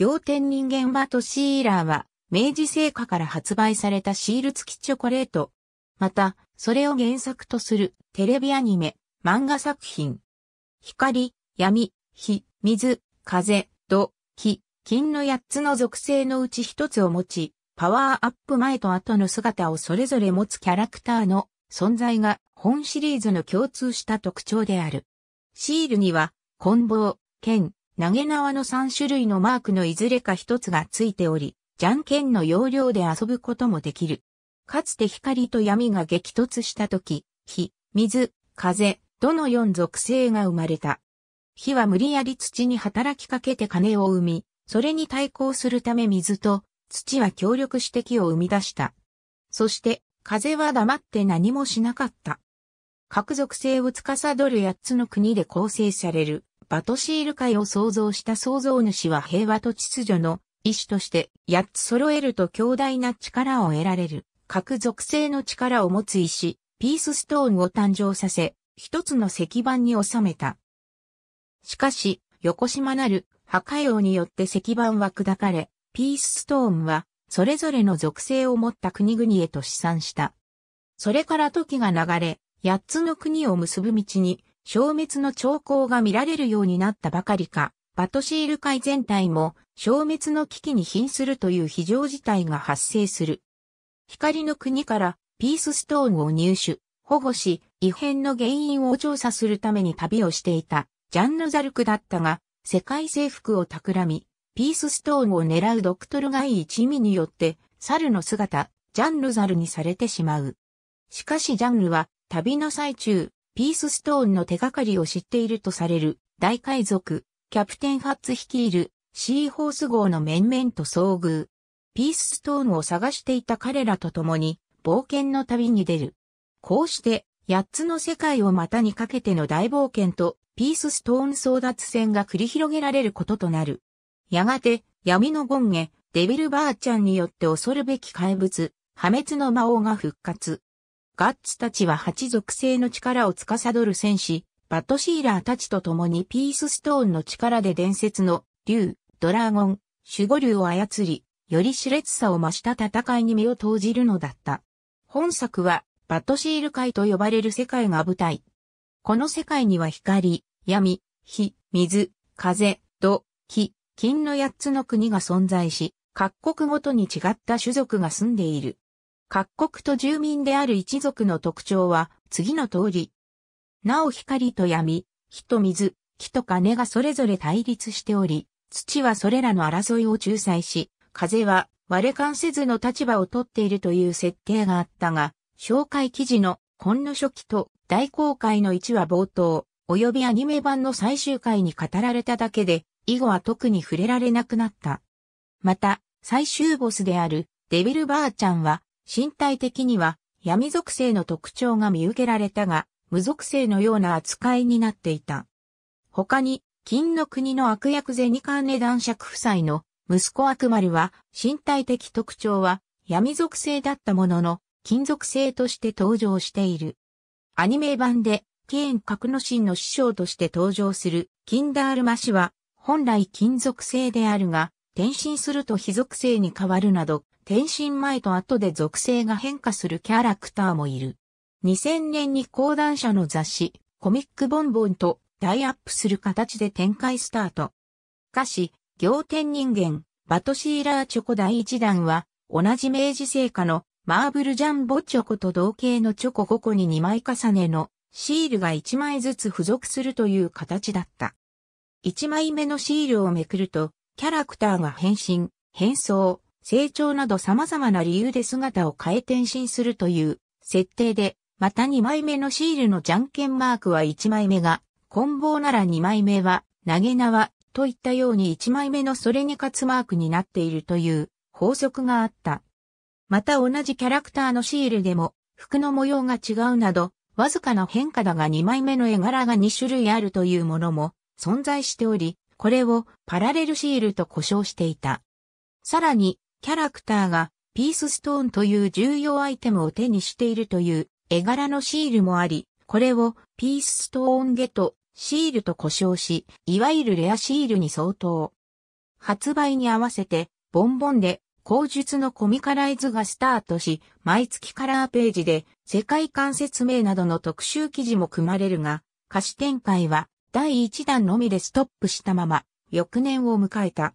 仰天人間バトシーラーは、明治製菓から発売されたシール付きチョコレート。また、それを原作とするテレビアニメ、漫画作品。光、闇、火、水、風、土、木、金の8つの属性のうち1つを持ち、パワーアップ前と後の姿をそれぞれ持つキャラクターの存在が本シリーズの共通した特徴である。シールには、棍棒、剣、投げ縄の3種類のマークのいずれか一つがついており、じゃんけんの要領で遊ぶこともできる。かつて光と闇が激突した時、火、水、風、どの4属性が生まれた。火は無理やり土に働きかけて金を生み、それに対抗するため水と土は協力して木を生み出した。そして、風は黙って何もしなかった。各属性を司る8つの国で構成されるバトシール会を創造した創造主は平和と秩序の意志として8つ揃えると強大な力を得られる。各属性の力を持つ石、ピースストーンを誕生させ、一つの石板に収めた。しかし、横島なる破壊王によって石板は砕かれ、ピースストーンはそれぞれの属性を持った国々へと試算した。それから時が流れ、八つの国を結ぶ道に消滅の兆候が見られるようになったばかりか、バトシール海全体も消滅の危機に瀕するという非常事態が発生する。光の国からピースストーンを入手、保護し、異変の原因を調査するために旅をしていたジャンヌ・ザルクだったが、世界征服を企み、ピースストーンを狙うドクトルガイ一味によって、猿の姿、ジャンヌザルにされてしまう。しかしジャンヌは、旅の最中、ピースストーンの手がかりを知っているとされる大海賊、キャプテンハッツ率いるシーホース号の面々と遭遇。ピースストーンを探していた彼らと共に冒険の旅に出る。こうして8つの世界を股にかけての大冒険とピースストーン争奪戦が繰り広げられることとなる。やがて闇の権下、デビルばあちゃんによって恐るべき怪物、破滅の魔王が復活。ガッツたちは8属性の力を司る戦士、バットシーラーたちと共にピースストーンの力で伝説の竜、ドラゴン、守護竜を操り、より熾烈さを増した戦いに身を投じるのだった。本作は、バットシール界と呼ばれる世界が舞台。この世界には光、闇、火、水、風、土、火、金の8つの国が存在し、各国ごとに違った種族が住んでいる。各国と住民である一族の特徴は次の通り。なお光と闇、火と水、木と金がそれぞれ対立しており、土はそれらの争いを仲裁し、風は割れ関せずの立場をとっているという設定があったが、紹介記事の今の初期と大公開の1話冒頭、及びアニメ版の最終回に語られただけで、以後は特に触れられなくなった。また、最終ボスであるデビルばあちゃんは身体的には闇属性の特徴が見受けられたが、無属性のような扱いになっていた。他に、金の国の悪役銭関根男爵夫妻の息子悪丸は身体的特徴は闇属性だったものの、金属性として登場している。アニメ版で、ケーン格之進の師匠として登場する、キンダールマ氏は、本来金属性であるが、転身すると非属性に変わるなど、転身前と後で属性が変化するキャラクターもいる。2000年に講談社の雑誌、コミックボンボンとタイアップする形で展開スタート。歌詞、仰天人間、バトシーラーチョコ第1弾は、同じ明治製菓のマーブルジャンボチョコと同型のチョコ5個に2枚重ねのシールが1枚ずつ付属するという形だった。1枚目のシールをめくると、キャラクターが変身、変装、成長など様々な理由で姿を変え転身するという設定で、また2枚目のシールのじゃんけんマークは1枚目が、棍棒なら2枚目は、投げ縄、といったように1枚目のそれに勝つマークになっているという法則があった。また同じキャラクターのシールでも、服の模様が違うなど、わずかな変化だが2枚目の絵柄が2種類あるというものも存在しており、これをパラレルシールと呼称していた。さらに、キャラクターがピースストーンという重要アイテムを手にしているという絵柄のシールもあり、これをピースストーンゲトシールと呼称し、いわゆるレアシールに相当。発売に合わせて、ボンボンで、口述のコミカライズがスタートし、毎月カラーページで、世界観説明などの特集記事も組まれるが、歌詞展開は、第1弾のみでストップしたまま、翌年を迎えた。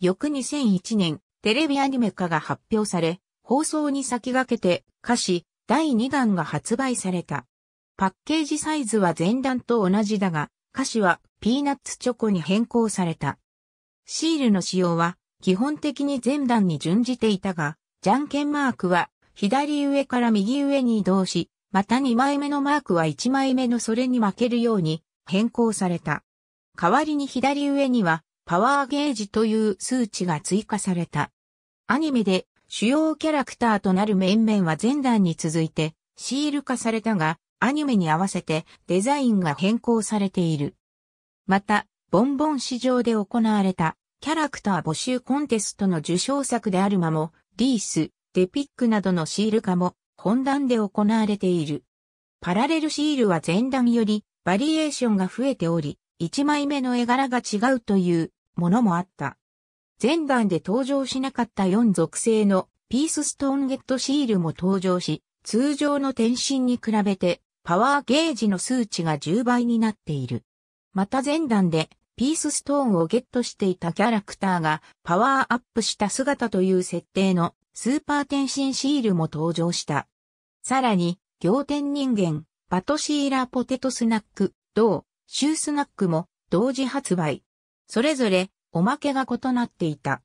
翌2001年、テレビアニメ化が発表され、放送に先駆けて歌詞第2弾が発売された。パッケージサイズは前段と同じだが、歌詞はピーナッツチョコに変更された。シールの仕様は基本的に前段に準じていたが、じゃんけんマークは左上から右上に移動し、また2枚目のマークは1枚目のそれに負けるように変更された。代わりに左上にはパワーゲージという数値が追加された。アニメで主要キャラクターとなる面々は前段に続いてシール化されたが、アニメに合わせてデザインが変更されている。また、ボンボン市場で行われたキャラクター募集コンテストの受賞作である間も、リース、デピックなどのシール化も本段で行われている。パラレルシールは前段よりバリエーションが増えており、1枚目の絵柄が違うというものもあった。前段で登場しなかった4属性のピースストーンゲットシールも登場し、通常の転身に比べてパワーゲージの数値が10倍になっている。また前段でピースストーンをゲットしていたキャラクターがパワーアップした姿という設定のスーパー転身シールも登場した。さらに、行天人間、バトシーラーポテトスナック、銅、シュースナックも同時発売。それぞれおまけが異なっていた。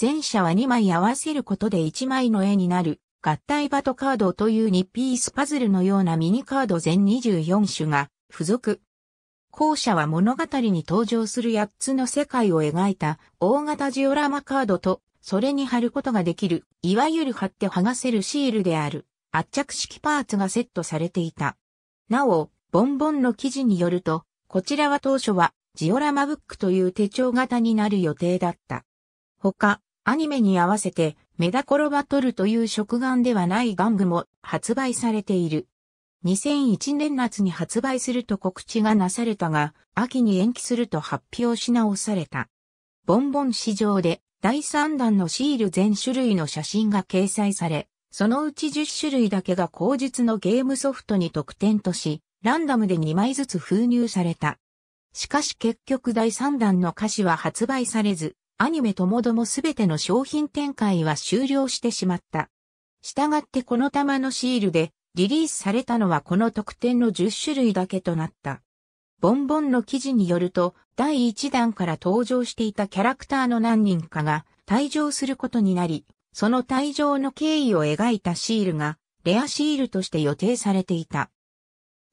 前者は2枚合わせることで1枚の絵になる合体バトカードという2ピースパズルのようなミニカード全24種が付属。後者は物語に登場する8つの世界を描いた大型ジオラマカードとそれに貼ることができる、いわゆる貼って剥がせるシールである圧着式パーツがセットされていた。なお、ボンボンの記事によると、こちらは当初はジオラマブックという手帳型になる予定だった。他、アニメに合わせてメダコロバトルという食玩ではない玩具も発売されている。2001年夏に発売すると告知がなされたが、秋に延期すると発表し直された。ボンボン市場で第3弾のシール全種類の写真が掲載され、そのうち10種類だけが口述のゲームソフトに特典とし、ランダムで2枚ずつ封入された。しかし結局第3弾の歌詞は発売されず、アニメともどもすべての商品展開は終了してしまった。したがってこの玉のシールでリリースされたのはこの特典の10種類だけとなった。ボンボンの記事によると、第1弾から登場していたキャラクターの何人かが退場することになり、その退場の経緯を描いたシールがレアシールとして予定されていた。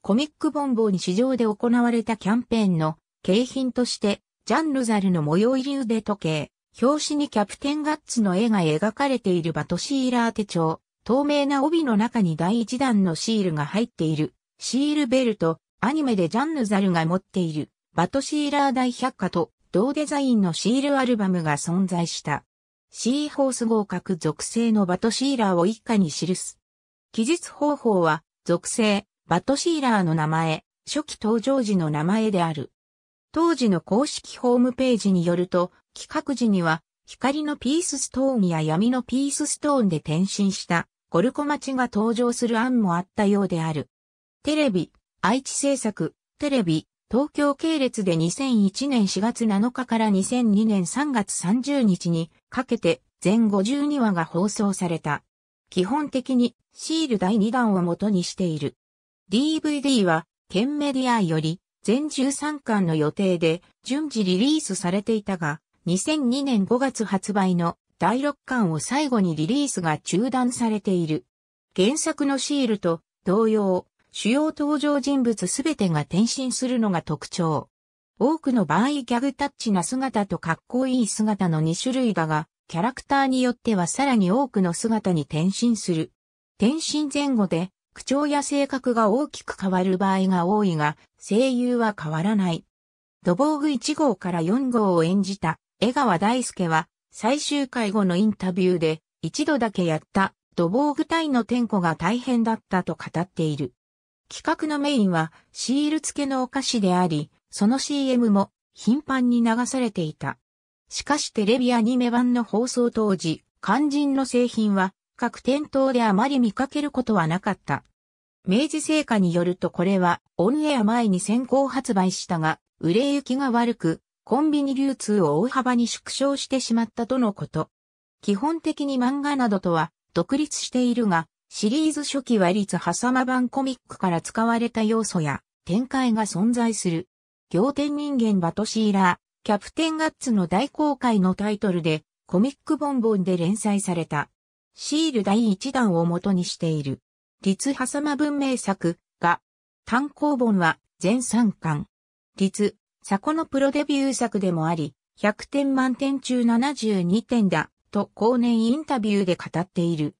コミックボンボーに市場で行われたキャンペーンの景品として、ジャン・ルザルの模様入り腕時計、表紙にキャプテンガッツの絵が描かれているバトシーラー手帳、透明な帯の中に第一弾のシールが入っている、シールベルト、アニメでジャンヌザルが持っている、バトシーラー大百科と、同デザインのシールアルバムが存在した。シーホース合格属性のバトシーラーを一家に記す。記述方法は、属性、バトシーラーの名前、初期登場時の名前である。当時の公式ホームページによると、企画時には、光のピースストーンや闇のピースストーンで転身したゴルコ町が登場する案もあったようである。テレビ、愛知制作、テレビ、東京系列で2001年4月7日から2002年3月30日にかけて全52話が放送された。基本的にシール第2弾を元にしている。DVD は、県メディアより、全13巻の予定で、順次リリースされていたが、2002年5月発売の第6巻を最後にリリースが中断されている。原作のシールと同様、主要登場人物すべてが転身するのが特徴。多くの場合ギャグタッチな姿とかっこいい姿の2種類だが、キャラクターによってはさらに多くの姿に転身する。転身前後で口調や性格が大きく変わる場合が多いが、声優は変わらない。土防具1号から4号を演じた江川大輔は、最終回後のインタビューで、一度だけやった土防具隊の点呼が大変だったと語っている。企画のメインはシール付けのお菓子であり、その CM も頻繁に流されていた。しかしテレビアニメ版の放送当時、肝心の製品は各店頭であまり見かけることはなかった。明治製菓によるとこれはオンエア前に先行発売したが、売れ行きが悪く、コンビニ流通を大幅に縮小してしまったとのこと。基本的に漫画などとは独立しているが、シリーズ初期は立サマ版コミックから使われた要素や展開が存在する。仰天人間バトシーラー、キャプテンガッツの大公開のタイトルでコミックボンボンで連載された。シール第1弾を元にしている。立波様文明作が、単行本は全3巻。立、サコのプロデビュー作でもあり、100点満点中72点だ、と後年インタビューで語っている。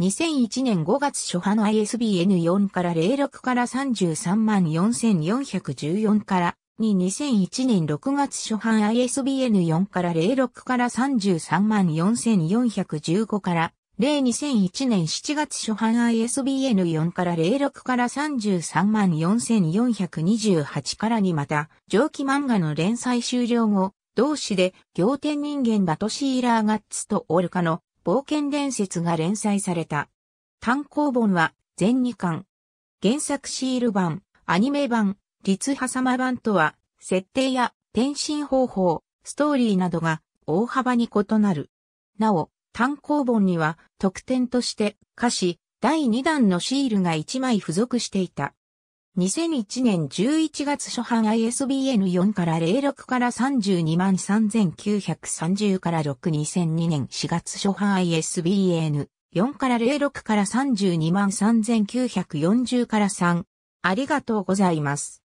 2001年5月初版の ISBN4 から06から33万4414からに2001年6月初版 ISBN4 から06から334,415から0 2001年7月初版 ISBN4 から06から334,428からにまた、上記漫画の連載終了後、同誌で、行天人間バトシーラーガッツとオルカの冒険伝説が連載された。単行本は、全2巻。原作シール版、アニメ版、律挟ま版とは、設定や転身方法、ストーリーなどが大幅に異なる。なお、単行本には特典として歌詞第2弾のシールが1枚付属していた。2001年11月初版 ISBN4 から06から32万3930から6 2002年4月初版 ISBN4 から06から32万3940から3。ありがとうございます。